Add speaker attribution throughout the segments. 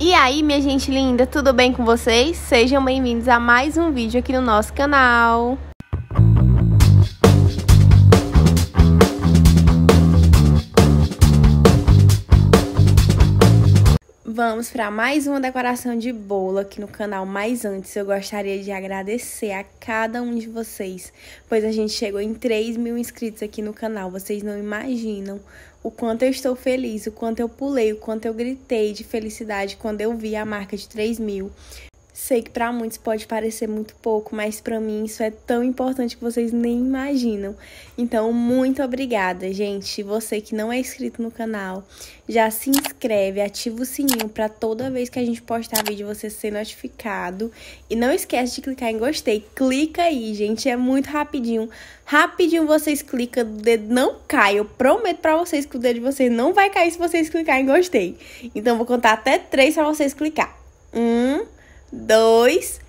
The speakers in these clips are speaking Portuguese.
Speaker 1: E aí, minha gente linda, tudo bem com vocês? Sejam bem-vindos a mais um vídeo aqui no nosso canal. vamos para mais uma decoração de bolo aqui no canal. Mas antes, eu gostaria de agradecer a cada um de vocês, pois a gente chegou em 3 mil inscritos aqui no canal. Vocês não imaginam o quanto eu estou feliz, o quanto eu pulei, o quanto eu gritei de felicidade quando eu vi a marca de 3 mil. Sei que para muitos pode parecer muito pouco, mas para mim isso é tão importante que vocês nem imaginam. Então, muito obrigada, gente. Você que não é inscrito no canal, já se inscreve, ativa o sininho para toda vez que a gente postar vídeo você ser notificado. E não esquece de clicar em gostei. Clica aí, gente, é muito rapidinho. Rapidinho vocês clicam, o dedo não cai. Eu prometo para vocês que o dedo de vocês não vai cair se vocês clicarem em gostei. Então, vou contar até três para vocês clicar. Um dois,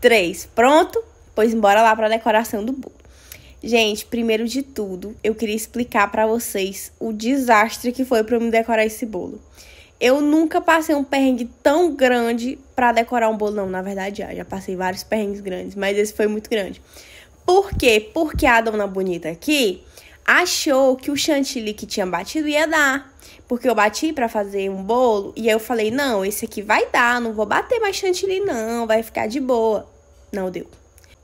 Speaker 1: três. Pronto? Pois bora lá para a decoração do bolo. Gente, primeiro de tudo, eu queria explicar para vocês o desastre que foi para eu me decorar esse bolo. Eu nunca passei um perrengue tão grande para decorar um bolo, não. Na verdade, já, já passei vários perrengues grandes, mas esse foi muito grande. Por quê? Porque a dona bonita aqui achou que o chantilly que tinha batido ia dar porque eu bati para fazer um bolo e aí eu falei: "Não, esse aqui vai dar, não vou bater mais chantilly não, vai ficar de boa". Não deu.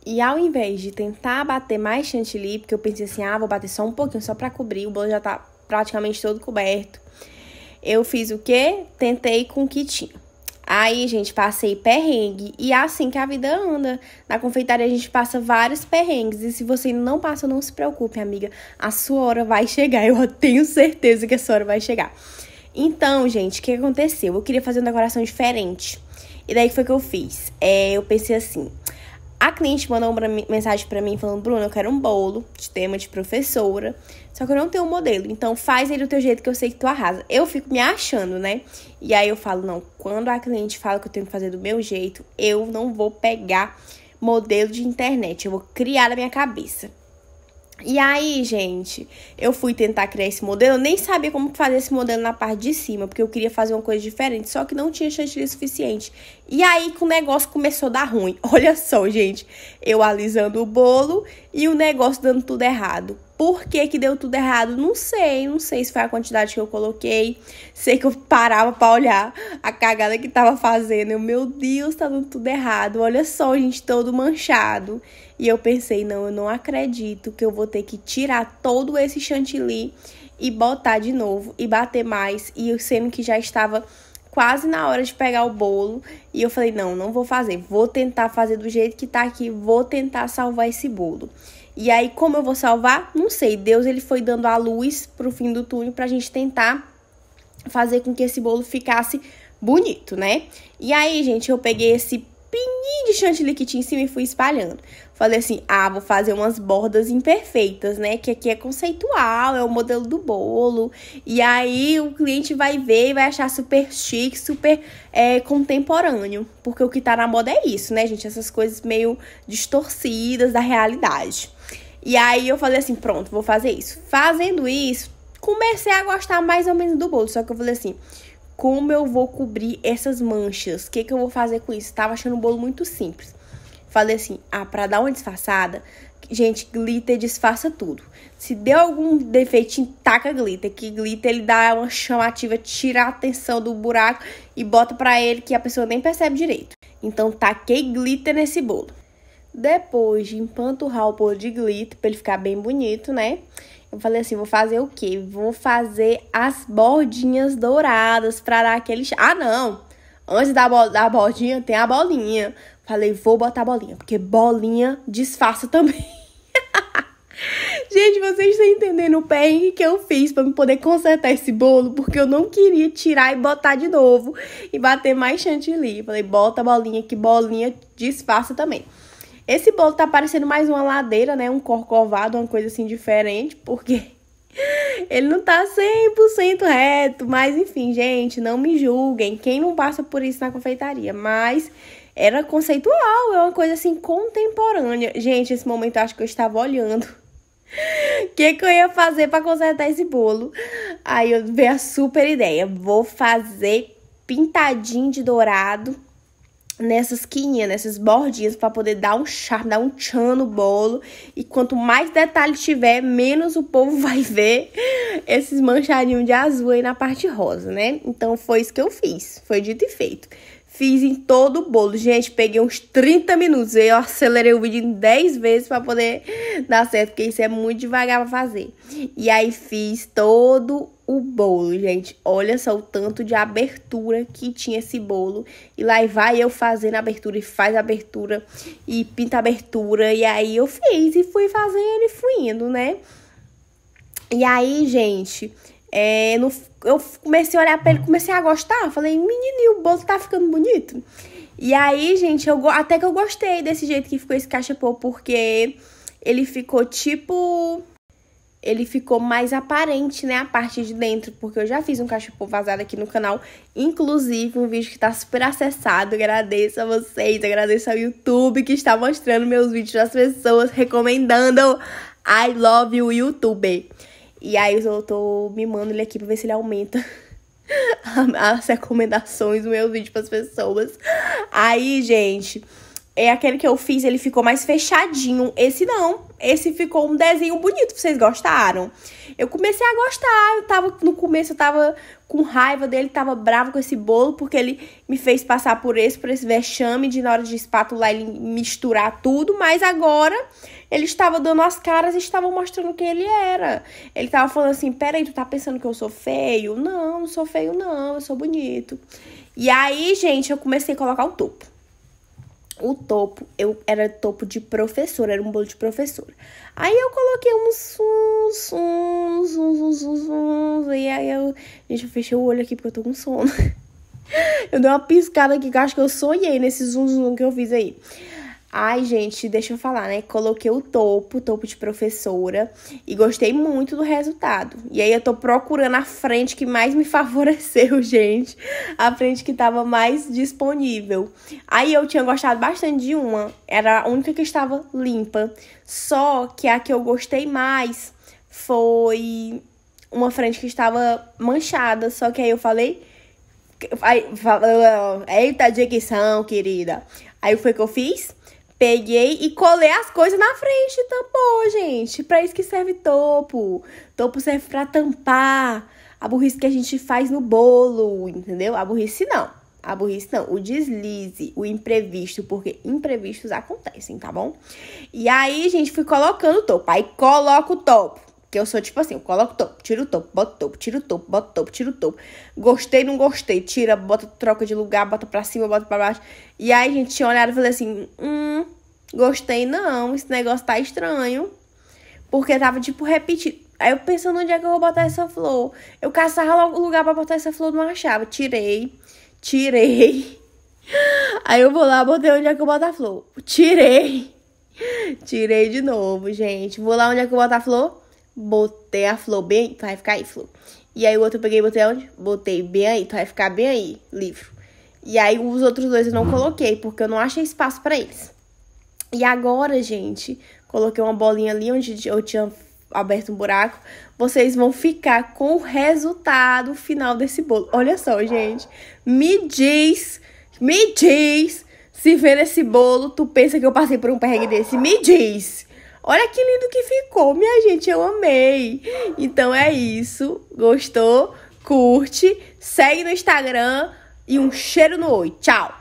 Speaker 1: E ao invés de tentar bater mais chantilly, porque eu pensei assim: "Ah, vou bater só um pouquinho só para cobrir, o bolo já tá praticamente todo coberto". Eu fiz o quê? Tentei com o que tinha. Aí, gente, passei perrengue. E é assim que a vida anda. Na confeitaria a gente passa vários perrengues. E se você não passa, não se preocupe, amiga. A sua hora vai chegar. Eu tenho certeza que a sua hora vai chegar. Então, gente, o que aconteceu? Eu queria fazer uma decoração diferente. E daí foi o que eu fiz. É, eu pensei assim. A cliente mandou uma mensagem para mim falando: Bruno, eu quero um bolo de tema de professora. Só que eu não tenho um modelo. Então faz ele do teu jeito que eu sei que tu arrasa. Eu fico me achando, né? E aí eu falo, não, quando a cliente fala que eu tenho que fazer do meu jeito, eu não vou pegar modelo de internet. Eu vou criar na minha cabeça. E aí, gente, eu fui tentar criar esse modelo, eu nem sabia como fazer esse modelo na parte de cima, porque eu queria fazer uma coisa diferente, só que não tinha chantilly suficiente. E aí que o negócio começou a dar ruim. Olha só, gente, eu alisando o bolo e o negócio dando tudo errado. Por que, que deu tudo errado? Não sei, não sei se foi a quantidade que eu coloquei. Sei que eu parava pra olhar a cagada que tava fazendo. Eu, meu Deus, tá dando tudo errado. Olha só, gente, todo manchado. E eu pensei, não, eu não acredito que eu vou ter que tirar todo esse chantilly e botar de novo e bater mais. E eu sendo que já estava quase na hora de pegar o bolo e eu falei: não, não vou fazer, vou tentar fazer do jeito que tá aqui, vou tentar salvar esse bolo. E aí, como eu vou salvar? Não sei. Deus ele foi dando a luz pro fim do túnel pra gente tentar fazer com que esse bolo ficasse bonito, né? E aí, gente, eu peguei esse pininho de chantilly que tinha em cima e fui espalhando falei assim: ah, vou fazer umas bordas imperfeitas, né? Que aqui é conceitual, é o modelo do bolo. E aí o cliente vai ver e vai achar super chique, super é, contemporâneo. Porque o que tá na moda é isso, né, gente? Essas coisas meio distorcidas da realidade. E aí eu falei assim: pronto, vou fazer isso. Fazendo isso, comecei a gostar mais ou menos do bolo. Só que eu falei assim como eu vou cobrir essas manchas? O que, que eu vou fazer com isso? Tava achando o bolo muito simples. Falei assim, ah, pra dar uma disfarçada, gente, glitter disfarça tudo. Se deu algum defeitinho, taca glitter, que glitter ele dá uma chamativa, tira a atenção do buraco e bota pra ele que a pessoa nem percebe direito. Então taquei glitter nesse bolo. Depois de empanturrar o bolo de glitter pra ele ficar bem bonito, né? Eu falei assim, vou fazer o quê? Vou fazer as bordinhas douradas pra dar aquele... Ah, não! Antes da, bo da bordinha, tem a bolinha. Falei, vou botar bolinha, porque bolinha disfarça também. Gente, vocês estão entendendo o perrengue que eu fiz para poder consertar esse bolo, porque eu não queria tirar e botar de novo e bater mais chantilly. Falei, bota bolinha que bolinha disfarça também. Esse bolo tá parecendo mais uma ladeira, né? Um corcovado, uma coisa assim diferente, porque ele não tá 100% reto, mas enfim, gente, não me julguem. Quem não passa por isso na confeitaria, mas era conceitual, é uma coisa assim contemporânea. Gente, esse momento acho que eu estava olhando. O que, que eu ia fazer para consertar esse bolo? Aí eu vi a super ideia. Vou fazer pintadinho de dourado nessas quinhas, nessas bordinhas, para poder dar um charme, dar um tchan no bolo. E quanto mais detalhe tiver, menos o povo vai ver esses manchadinhos de azul aí na parte rosa, né? Então foi isso que eu fiz. Foi dito e feito fiz em todo o bolo. Gente, peguei uns 30 minutos. Eu acelerei o vídeo em 10 vezes para poder dar certo, porque isso é muito devagar pra fazer. E aí fiz todo o bolo, gente. Olha só o tanto de abertura que tinha esse bolo. E lá vai eu fazendo a abertura, e faz a abertura, e pinta a abertura. E aí eu fiz, e fui fazendo e fui indo, né? E aí, gente, é, no, eu comecei a olhar pra ele, hum. comecei a gostar. Falei, e o bolo tá ficando bonito. E aí, gente, eu, até que eu gostei desse jeito que ficou esse cachepô, porque ele ficou tipo. Ele ficou mais aparente, né? A parte de dentro, porque eu já fiz um cachepô vazado aqui no canal. Inclusive, um vídeo que tá super acessado. Agradeço a vocês, agradeço ao YouTube que está mostrando meus vídeos às pessoas, recomendando. I love you, YouTube. E aí eu tô mimando ele aqui pra ver se ele aumenta as recomendações do meu vídeo pras pessoas. Aí, gente é aquele que eu fiz, ele ficou mais fechadinho. Esse não. Esse ficou um desenho bonito, vocês gostaram? Eu comecei a gostar. Eu tava no começo eu tava com raiva dele, tava bravo com esse bolo porque ele me fez passar por esse por esse vexame de na hora de espatular ele misturar tudo, mas agora ele estava dando as caras e estava mostrando quem ele era. Ele estava falando assim: "Peraí, tu tá pensando que eu sou feio? Não, não sou feio não, eu sou bonito". E aí, gente, eu comecei a colocar o topo o topo, eu era topo de professora, era um bolo de professora. Aí eu coloquei uns uns, uns, uns, uns, uns, uns, e aí eu... Gente, eu fechei o olho aqui porque eu tô com sono. eu dei uma piscada aqui que eu acho que eu sonhei nesse zum, zum que eu fiz aí. Ai, gente, deixa eu falar, né? Coloquei o topo, topo de professora, e gostei muito do resultado. E aí eu tô procurando a frente que mais me favoreceu, gente. A frente que tava mais disponível. Aí eu tinha gostado bastante de uma, era a única que estava limpa. Só que a que eu gostei mais foi uma frente que estava manchada, só que aí eu falei. Eita dicção, querida. Aí foi que eu fiz? Peguei e colei as coisas na frente, tampou, gente. Pra isso que serve topo. Topo serve pra tampar a burrice que a gente faz no bolo, entendeu? A burrice não. A burrice não, o deslize, o imprevisto, porque imprevistos acontecem, tá bom? E aí, gente, fui colocando o topo. Aí coloca o topo. Que eu sou tipo assim, eu coloco topo, tiro o topo, boto topo, tiro o topo, boto topo, tiro o topo. Gostei, não gostei, tira, bota, troca de lugar, bota pra cima, bota pra baixo. E aí a gente tinha olhado e falei assim, hum, gostei não, esse negócio tá estranho. Porque tava tipo repetido. Aí eu pensando onde é que eu vou botar essa flor. Eu caçava logo o lugar pra botar essa flor, não achava. Tirei, tirei. Aí eu vou lá, botei onde é que eu boto a flor. Tirei. Tirei de novo, gente. Vou lá onde é que eu boto a flor? botei a flor bem aí, então vai ficar aí, flor. E aí o outro eu peguei e botei onde? Botei bem aí, então vai ficar bem aí, livro. E aí os outros dois eu não coloquei, porque eu não achei espaço para eles. E agora, gente, coloquei uma bolinha ali onde eu tinha aberto um buraco. Vocês vão ficar com o resultado final desse bolo. Olha só, gente. Me diz, me diz se vê nesse bolo, tu pensa que eu passei por um perrengue desse. Me diz. Olha que lindo que ficou, minha gente, eu amei. Então é isso. Gostou? Curte, segue no Instagram e um cheiro no oi. Tchau.